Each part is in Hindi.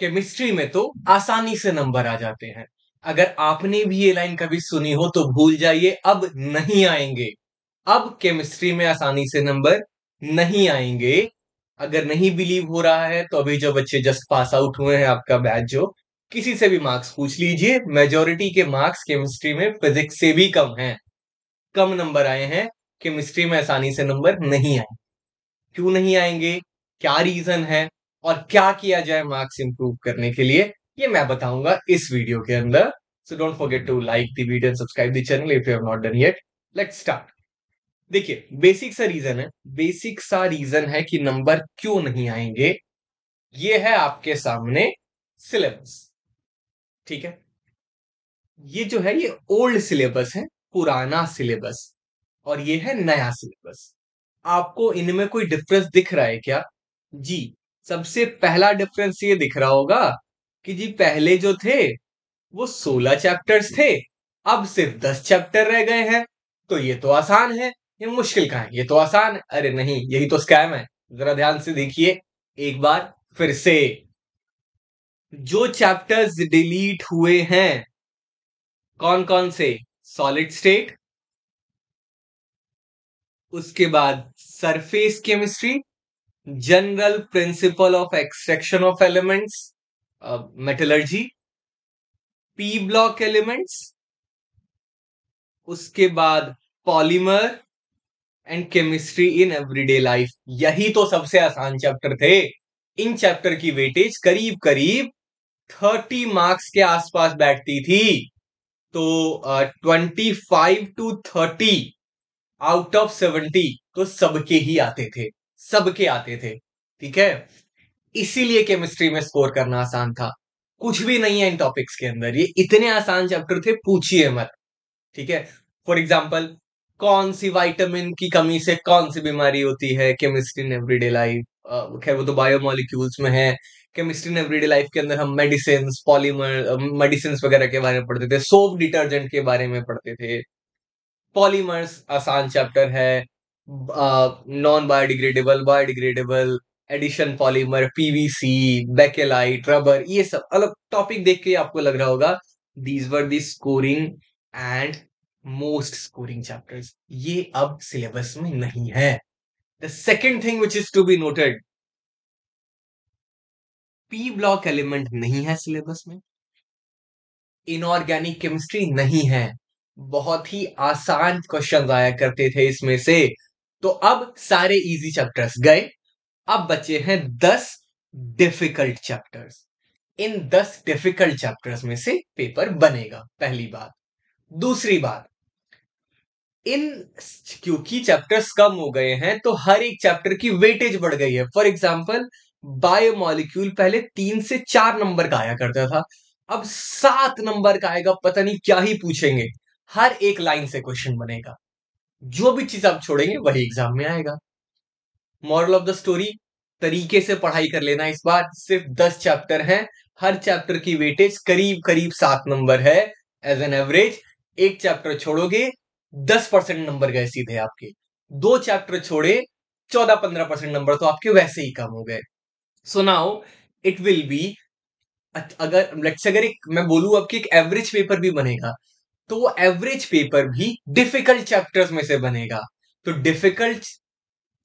केमिस्ट्री में तो आसानी से नंबर आ जाते हैं अगर आपने भी ये लाइन कभी सुनी हो तो भूल जाइए अब नहीं आएंगे अब केमिस्ट्री में आसानी से नंबर नहीं आएंगे अगर नहीं बिलीव हो रहा है तो अभी जो बच्चे जस्ट पास आउट हुए हैं आपका बैच जो किसी से भी मार्क्स पूछ लीजिए मेजोरिटी के मार्क्स केमिस्ट्री में फिजिक्स से भी कम हैं कम नंबर आए हैं केमिस्ट्री में आसानी से नंबर नहीं आए क्यों नहीं आएंगे क्या रीजन है और क्या किया जाए मार्क्स इंप्रूव करने के लिए ये मैं बताऊंगा इस वीडियो के अंदर so don't forget to like the video and subscribe the channel if you have not done yet let's start देखिए बेसिक सा रीजन है बेसिक सा रीजन है कि नंबर क्यों नहीं आएंगे ये है आपके सामने सिलेबस ठीक है ये जो है ये ओल्ड सिलेबस है पुराना सिलेबस और ये है नया सिलेबस आपको इनमें कोई डिफरेंस दिख रहा है क्या जी सबसे पहला डिफरेंस ये दिख रहा होगा कि जी पहले जो थे वो सोलह चैप्टर्स थे अब सिर्फ दस चैप्टर रह गए हैं तो ये तो आसान है ये मुश्किल कहा है ये तो आसान है अरे नहीं यही तो स्कैम है जरा ध्यान से देखिए एक बार फिर से जो चैप्टर्स डिलीट हुए हैं कौन कौन से सॉलिड स्टेट उसके बाद surface chemistry general principle of extraction of elements metallurgy P block elements उसके बाद polymer and chemistry in everyday life यही तो सबसे आसान चैप्टर थे इन चैप्टर की वेटेज करीब करीब थर्टी मार्क्स के आसपास बैठती थी तो twenty five to thirty out of seventy तो सबके ही आते थे सबके आते थे ठीक है इसीलिए केमिस्ट्री में स्कोर करना आसान था कुछ भी नहीं है इन टॉपिक्स के अंदर ये इतने आसान चैप्टर थे पूछिए मत ठीक है फॉर एग्जाम्पल कौन सी वाइटामिन की कमी से कौन सी बीमारी होती है केमिस्ट्री इन एवरीडे लाइफ खैर वो तो बायोमोलिक्यूल्स में है केमिस्ट्री इन एवरीडे लाइफ के अंदर हम मेडिसिन पॉलीमर मेडिसिन वगैरह के बारे में पढ़ते थे सोप डिटर्जेंट के बारे में पढ़ते थे पॉलीमर्स आसान चैप्टर है non biodegradable biodegradable addition polymer PVC bakelite rubber ये सब अलग टॉपिक देख के आपको लग रहा होगा these were the scoring and most scoring chapters ये अब सिलेबस में नहीं है the second thing which is to be noted P block element नहीं है सिलेबस में इनऑर्गेनिक केमिस्ट्री नहीं है बहुत ही आसान क्वेश्चन आया करते थे इसमें से तो अब सारे इजी चैप्टर्स गए अब बचे हैं दस डिफिकल्ट चैप्टर्स इन दस डिफिकल्ट चैप्टर्स में से पेपर बनेगा पहली बात दूसरी बात इन क्योंकि चैप्टर्स कम हो गए हैं तो हर एक चैप्टर की वेटेज बढ़ गई है फॉर एग्जाम्पल बायोमोलिक्यूल पहले तीन से चार नंबर का आया करता था अब सात नंबर का आएगा पता नहीं क्या ही पूछेंगे हर एक लाइन से क्वेश्चन बनेगा जो भी चीज आप छोड़ेंगे वही एग्जाम में आएगा मॉरल ऑफ द स्टोरी तरीके से पढ़ाई कर लेना इस बार सिर्फ दस चैप्टर हैं हर चैप्टर की वेटेज करीब करीब सात नंबर है एज एन एवरेज एक चैप्टर छोड़ोगे दस परसेंट नंबर गए सीधे आपके दो चैप्टर छोड़े चौदह पंद्रह परसेंट नंबर तो आपके वैसे ही कम हो गए so now it will be अगर लेट्स अगर एक मैं बोलूं आपकी एक एवरेज पेपर भी बनेगा तो वो एवरेज पेपर भी डिफिकल्ट चैप्टर्स में से बनेगा तो डिफिकल्ट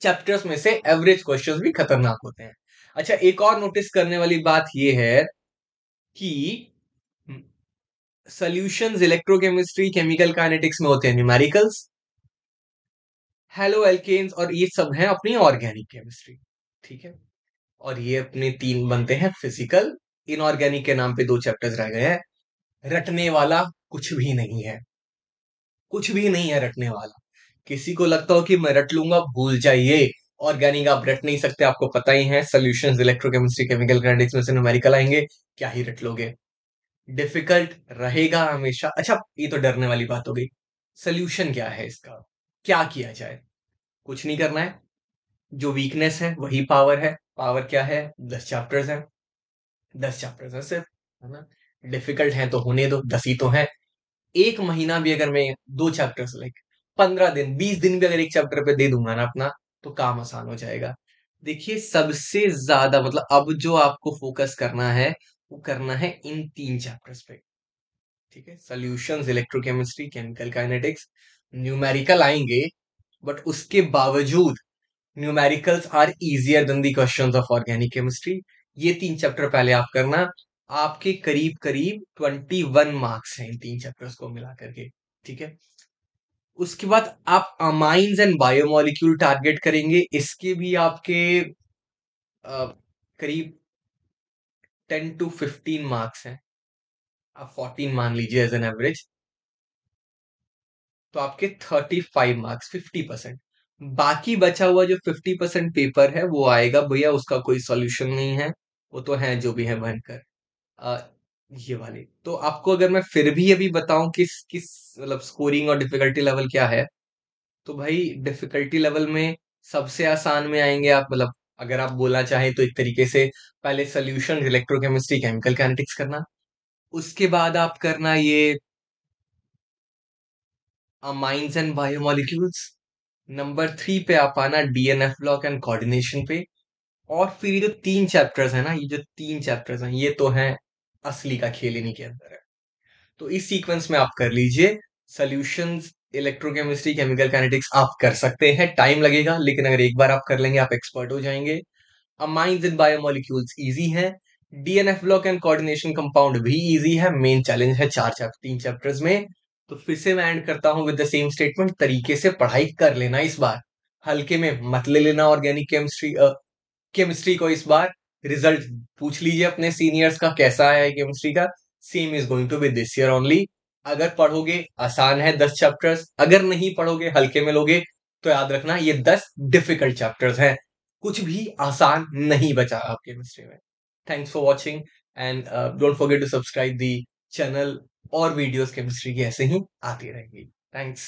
चैप्टर्स में से एवरेज क्वेश्चन भी खतरनाक होते हैं अच्छा एक और नोटिस करने वाली बात ये है कि सोल्यूशन इलेक्ट्रोकेमिस्ट्री केमिकल काइनेटिक्स में होते हैं न्यूमेरिकल्स हेलो एल्केन्स और ये सब है अपनी ऑर्गेनिक केमिस्ट्री ठीक है और ये अपने तीन बनते हैं फिजिकल इनऑर्गेनिक के नाम पे दो चैप्टर्स रह गए हैं रटने वाला कुछ भी नहीं है कुछ भी नहीं है रटने वाला किसी को लगता हो कि मैं रट लूंगा भूल जाइए ऑर्गेनिक आप रट नहीं सकते आपको पता ही है सोल्यूशन इलेक्ट्रोकेमिस्ट्री केमिकल काइनेटिक्स में से न्यूमेरिकल आएंगे क्या ही रट लोगे डिफिकल्ट रहेगा हमेशा अच्छा ये तो डरने वाली बात हो गई सोल्यूशन क्या है इसका क्या किया जाए कुछ नहीं करना है जो वीकनेस है वही पावर है पावर क्या है दस चैप्टर्स हैं दस चैप्टर्स हैं सिर्फ है ना डिफिकल्ट हैं तो होने दो दस ही तो हैं एक महीना भी अगर मैं दो चैप्टर्स लाइक पंद्रह दिन बीस दिन भी अगर एक चैप्टर पे दे दूंगा ना अपना तो काम आसान हो जाएगा देखिए सबसे ज्यादा मतलब अब जो आपको फोकस करना है वो करना है इन तीन चैप्टर्स पे ठीक है solution electrochemistry chemical kinetics numerical आएंगे बट उसके बावजूद numericals are easier than the of organic chemistry ये तीन चैप्टर पहले आप करना आपके करीब करीब ट्वेंटी वन मार्क्स हैं इन तीन चैप्टर्स को मिला करके ठीक है उसके बाद आप अमाइंस एंड बायोमोलिक्यूल टारगेट करेंगे इसके भी आपके आ, करीब टेन टू फिफ्टीन मार्क्स हैं आप फोर्टीन मान लीजिए एज एन एवरेज तो आपके thirty five marks fifty percent बाकी बचा हुआ जो फिफ्टी परसेंट पेपर है वो आएगा भैया उसका कोई सॉल्यूशन नहीं है वो तो है जो भी है बनकर ये वाली तो आपको अगर मैं फिर भी अभी बताऊं किस किस मतलब स्कोरिंग और डिफिकल्टी लेवल क्या है तो भाई डिफिकल्टी लेवल में सबसे आसान में आएंगे आप मतलब अगर आप बोलना चाहें तो एक तरीके से पहले सोल्यूशन इलेक्ट्रोकेमिस्ट्री केमिकल कैनेटिक्स करना उसके बाद आप करना ये amines and biomolecules number three पे आप आना डीएनएफ ब्लॉक एंड कोऑर्डिनेशन पे और फिर ये जो तीन चैप्टर्स है ना ये जो तीन चैप्टर्स हैं ये तो हैं असली का खेल इन्हीं के अंदर है तो इस सीक्वेंस में आप कर लीजिए सोल्यूशन इलेक्ट्रोकेमिस्ट्री केमिकल कैनेटिक्स आप कर सकते हैं टाइम लगेगा लेकिन अगर एक बार आप कर लेंगे आप एक्सपर्ट हो जाएंगे अमाइंस इन बायोमोलिक्यूल्स ईजी है d and f block and coordination compound भी इजी है मेन चैलेंज है चार चैप्टर तीन चैप्टर्स में तो फिर से मैं एंड करता हूं विद द सेम स्टेटमेंट तरीके से पढ़ाई कर लेना इस बार हल्के में मत ले लेना ऑर्गेनिक केमिस्ट्री केमिस्ट्री को इस बार रिजल्ट पूछ लीजिए अपने सीनियर्स का कैसा है केमिस्ट्री का same is going to be this year only अगर पढ़ोगे आसान है दस चैप्टर्स अगर नहीं पढ़ोगे हल्के में लोगे तो याद रखना ये दस डिफिकल्ट चैप्टर्स हैं कुछ भी आसान नहीं बचा आप केमिस्ट्री में thanks for watching and don't forget to subscribe the channel और वीडियोस केमिस्ट्री की ऐसे ही आती रहेंगी थैंक्स